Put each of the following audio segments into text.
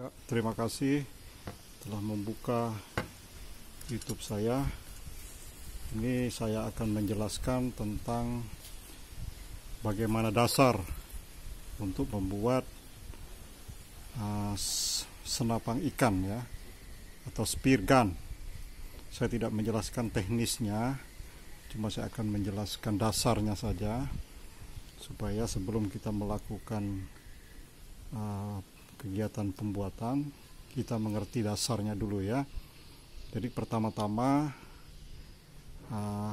Ya, terima kasih telah membuka YouTube saya. Ini saya akan menjelaskan tentang bagaimana dasar untuk membuat uh, senapang ikan ya atau spear gun. Saya tidak menjelaskan teknisnya, cuma saya akan menjelaskan dasarnya saja supaya sebelum kita melakukan uh, kegiatan pembuatan kita mengerti dasarnya dulu ya jadi pertama-tama uh,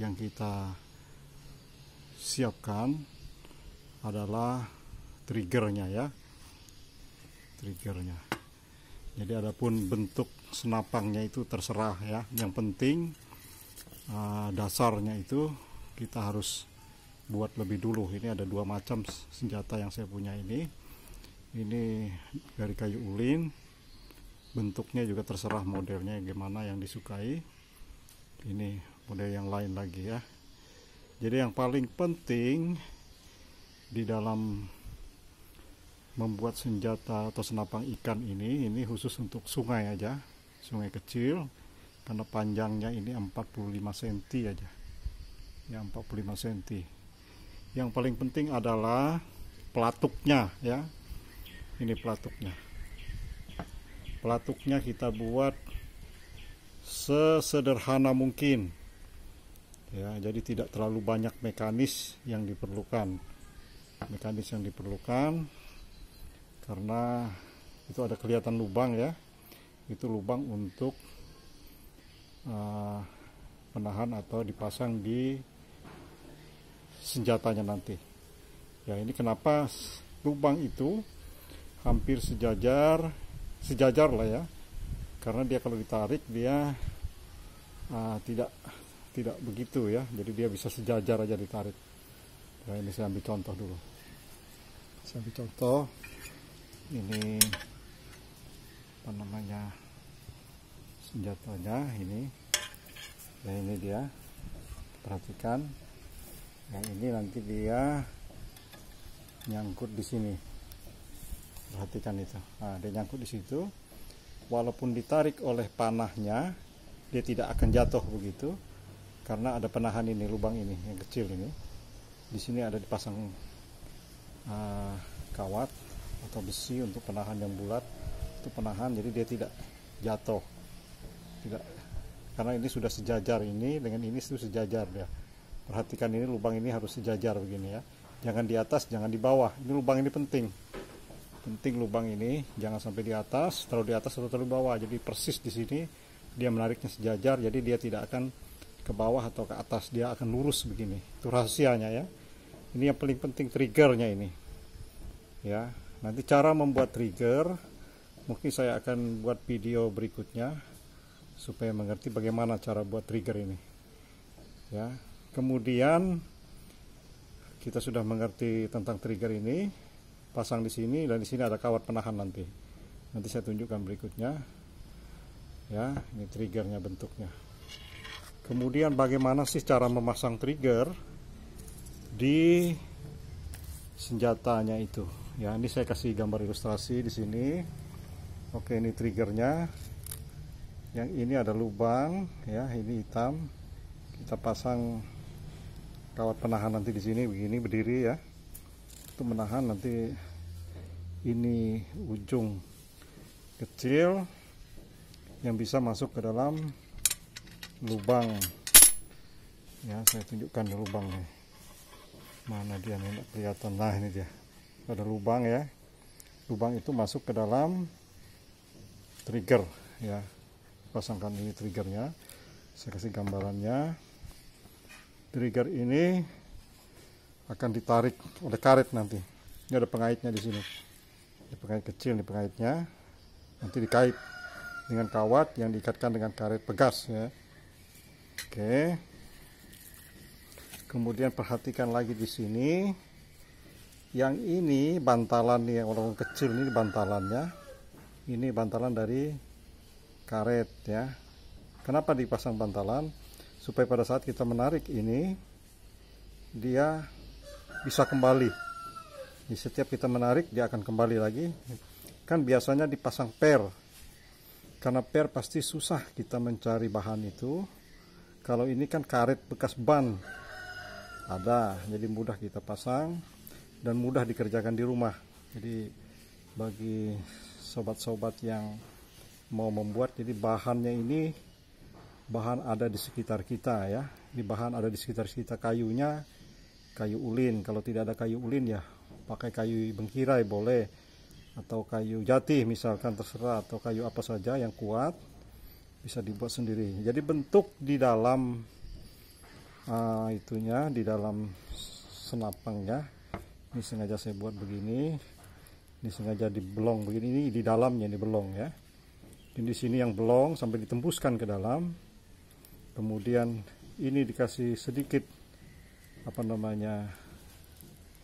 yang kita siapkan adalah triggernya ya triggernya jadi adapun bentuk senapangnya itu terserah ya yang penting uh, dasarnya itu kita harus buat lebih dulu ini ada dua macam senjata yang saya punya ini ini dari kayu ulin bentuknya juga terserah modelnya gimana yang disukai ini model yang lain lagi ya jadi yang paling penting di dalam membuat senjata atau senapang ikan ini ini khusus untuk sungai aja sungai kecil karena panjangnya ini 45 cm aja ya 45 cm yang paling penting adalah pelatuknya ya ini pelatuknya pelatuknya kita buat sesederhana mungkin ya jadi tidak terlalu banyak mekanis yang diperlukan mekanis yang diperlukan karena itu ada kelihatan lubang ya itu lubang untuk uh, eh, penahan atau dipasang di senjatanya nanti ya ini kenapa lubang itu hampir sejajar sejajar lah ya karena dia kalau ditarik dia uh, tidak tidak begitu ya jadi dia bisa sejajar aja ditarik nah, ini saya ambil contoh dulu saya ambil contoh ini apa namanya senjatanya ini nah ini dia perhatikan yang nah, ini nanti dia nyangkut di sini perhatikan itu nah, dia nyangkut di situ walaupun ditarik oleh panahnya dia tidak akan jatuh begitu karena ada penahan ini lubang ini yang kecil ini di sini ada dipasang uh, kawat atau besi untuk penahan yang bulat itu penahan jadi dia tidak jatuh tidak karena ini sudah sejajar ini dengan ini sudah sejajar ya perhatikan ini lubang ini harus sejajar begini ya jangan di atas jangan di bawah ini lubang ini penting penting lubang ini jangan sampai di atas terlalu di atas atau terlalu bawah jadi persis di sini dia menariknya sejajar jadi dia tidak akan ke bawah atau ke atas dia akan lurus begini itu rahasianya ya ini yang paling penting triggernya ini ya nanti cara membuat trigger mungkin saya akan buat video berikutnya supaya mengerti bagaimana cara buat trigger ini ya kemudian kita sudah mengerti tentang trigger ini pasang di sini dan di sini ada kawat penahan nanti nanti saya tunjukkan berikutnya ya ini triggernya bentuknya kemudian bagaimana sih cara memasang trigger di senjatanya itu ya ini saya kasih gambar ilustrasi di sini oke ini triggernya yang ini ada lubang ya ini hitam kita pasang kawat penahan nanti di sini begini berdiri ya itu menahan nanti ini ujung kecil yang bisa masuk ke dalam lubang ya saya tunjukkan lubangnya mana dia nih kelihatan nah ini dia ada lubang ya lubang itu masuk ke dalam trigger ya pasangkan ini triggernya saya kasih gambarannya trigger ini akan ditarik oleh karet nanti ini ada pengaitnya di sini ini pengait kecil nih pengaitnya nanti dikait dengan kawat yang diikatkan dengan karet pegas ya oke kemudian perhatikan lagi di sini yang ini bantalan nih yang orang kecil ini bantalannya ini bantalan dari karet ya kenapa dipasang bantalan supaya pada saat kita menarik ini dia bisa kembali di setiap kita menarik dia akan kembali lagi kan biasanya dipasang per karena per pasti susah kita mencari bahan itu kalau ini kan karet bekas ban ada jadi mudah kita pasang dan mudah dikerjakan di rumah jadi bagi sobat-sobat yang mau membuat jadi bahannya ini bahan ada di sekitar kita ya di bahan ada di sekitar kita kayunya kayu ulin kalau tidak ada kayu ulin ya pakai kayu bengkirai boleh atau kayu jati misalkan terserah atau kayu apa saja yang kuat bisa dibuat sendiri jadi bentuk di dalam uh, itunya di dalam senapang ya. ini sengaja saya buat begini ini sengaja dibelong begini ini di dalamnya ini belong ya ini di sini yang belong sampai ditembuskan ke dalam kemudian ini dikasih sedikit apa namanya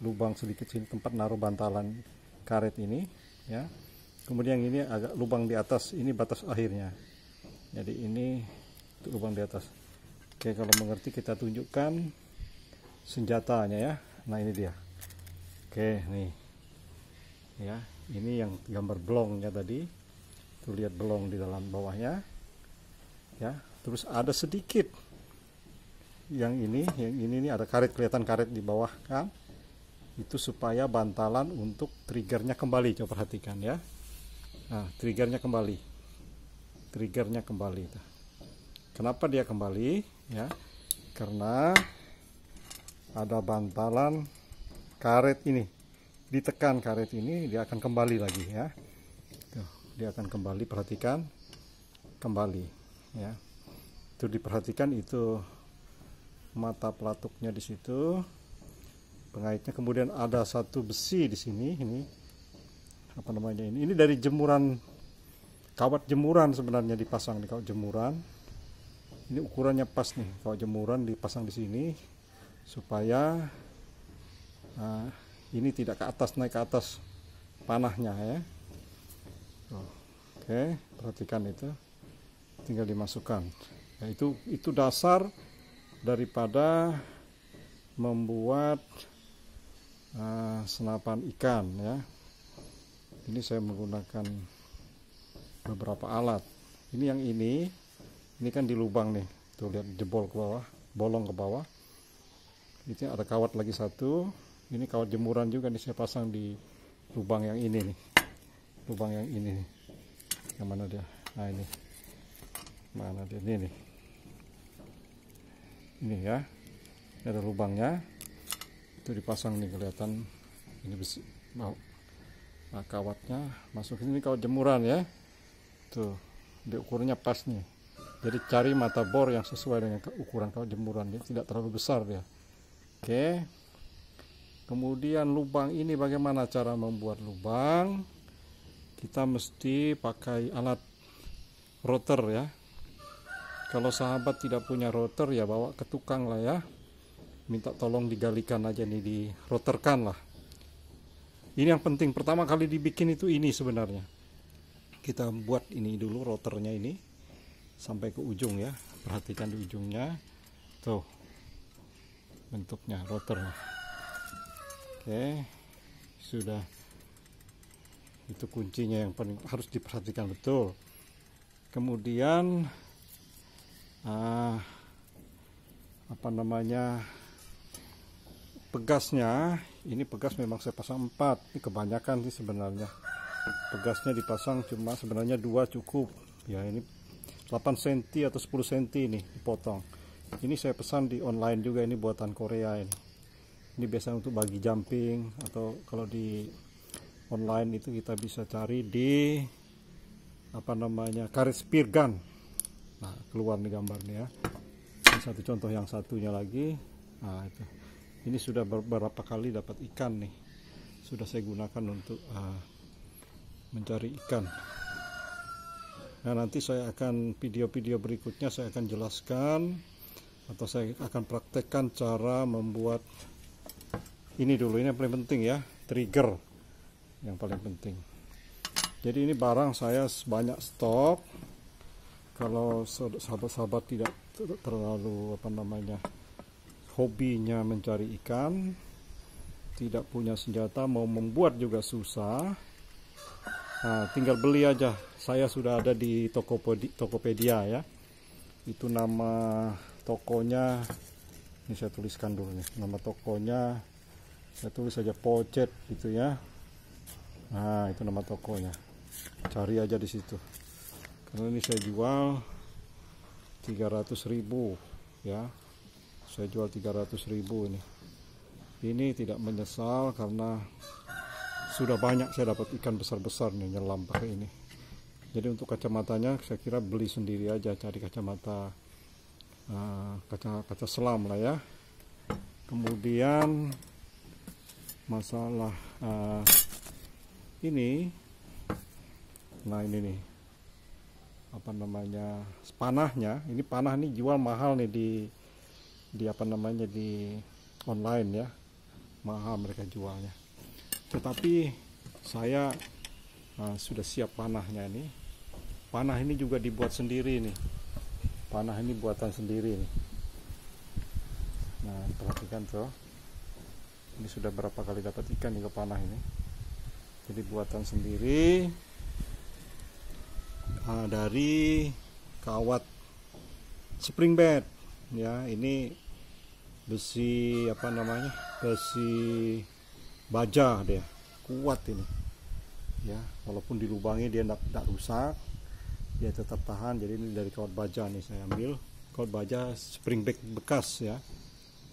lubang sedikit sini tempat naruh bantalan karet ini ya kemudian ini agak lubang di atas ini batas akhirnya jadi ini untuk lubang di atas oke kalau mengerti kita tunjukkan senjatanya ya nah ini dia oke nih ya ini yang gambar blongnya tadi tuh lihat blong di dalam bawahnya ya terus ada sedikit yang ini yang ini nih ada karet kelihatan karet di bawah kan itu supaya bantalan untuk triggernya kembali coba perhatikan ya nah triggernya kembali triggernya kembali kenapa dia kembali ya karena ada bantalan karet ini ditekan karet ini dia akan kembali lagi ya Tuh, dia akan kembali perhatikan kembali ya itu diperhatikan itu mata pelatuknya di situ pengaitnya kemudian ada satu besi di sini ini apa namanya ini ini dari jemuran kawat jemuran sebenarnya dipasang di kawat jemuran ini ukurannya pas nih kawat jemuran dipasang di sini supaya nah, ini tidak ke atas naik ke atas panahnya ya oke perhatikan itu tinggal dimasukkan nah, itu itu dasar daripada membuat uh, senapan ikan ya ini saya menggunakan beberapa alat ini yang ini ini kan di lubang nih tuh lihat jebol ke bawah bolong ke bawah itu ada kawat lagi satu ini kawat jemuran juga nih saya pasang di lubang yang ini nih lubang yang ini nih yang mana dia nah ini mana dia ini nih ini ya ini ada lubangnya itu dipasang nih kelihatan ini besi mau nah, kawatnya masuk ini kawat jemuran ya tuh diukurnya pas nih jadi cari mata bor yang sesuai dengan ukuran kawat jemuran dia tidak terlalu besar dia oke kemudian lubang ini bagaimana cara membuat lubang kita mesti pakai alat router ya kalau sahabat tidak punya router ya bawa ke tukang lah ya minta tolong digalikan aja nih di roterkan lah ini yang penting pertama kali dibikin itu ini sebenarnya kita buat ini dulu routernya ini sampai ke ujung ya perhatikan di ujungnya tuh bentuknya router oke sudah itu kuncinya yang paling harus diperhatikan betul kemudian uh, apa namanya pegasnya ini pegas memang saya pasang 4 ini kebanyakan sih sebenarnya pegasnya dipasang cuma sebenarnya dua cukup ya ini 8 cm atau 10 cm ini dipotong ini saya pesan di online juga ini buatan Korea ini ini biasanya untuk bagi jumping atau kalau di online itu kita bisa cari di apa namanya karet spear gun nah keluar nih gambarnya ya. ini satu contoh yang satunya lagi nah itu ini sudah beberapa kali dapat ikan nih sudah saya gunakan untuk uh, mencari ikan nah nanti saya akan video-video berikutnya saya akan jelaskan atau saya akan praktekkan cara membuat ini dulu ini yang paling penting ya trigger yang paling penting jadi ini barang saya sebanyak stok kalau sahabat-sahabat tidak terlalu apa namanya hobinya mencari ikan tidak punya senjata mau membuat juga susah nah, tinggal beli aja saya sudah ada di Tokopedia, Tokopedia ya itu nama tokonya ini saya tuliskan dulu nih nama tokonya saya tulis saja pocet gitu ya nah itu nama tokonya cari aja di situ karena ini saya jual 300.000 ya saya jual 300.000 ini ini tidak menyesal karena sudah banyak saya dapat ikan besar-besar nih nyelam pakai ini jadi untuk kacamatanya saya kira beli sendiri aja cari kacamata uh, kaca kaca selam lah ya kemudian masalah uh, ini nah ini nih apa namanya panahnya ini panah nih jual mahal nih di di apa namanya di online ya mahal mereka jualnya tetapi saya uh, sudah siap panahnya ini panah ini juga dibuat sendiri nih panah ini buatan sendiri nih nah perhatikan tuh ini sudah berapa kali dapat ikan nih ke panah ini jadi buatan sendiri uh, dari kawat spring bed ya ini besi apa namanya besi baja dia kuat ini ya walaupun dilubangi dia tidak rusak dia tetap tahan jadi ini dari kawat baja nih saya ambil kawat baja spring bed bekas ya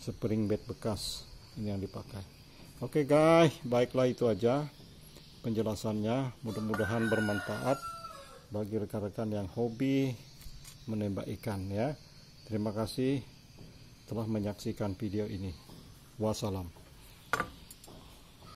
spring bed bekas ini yang dipakai oke okay guys baiklah itu aja penjelasannya mudah-mudahan bermanfaat bagi rekan-rekan yang hobi menembak ikan ya. Terima kasih telah menyaksikan video ini. Wassalam.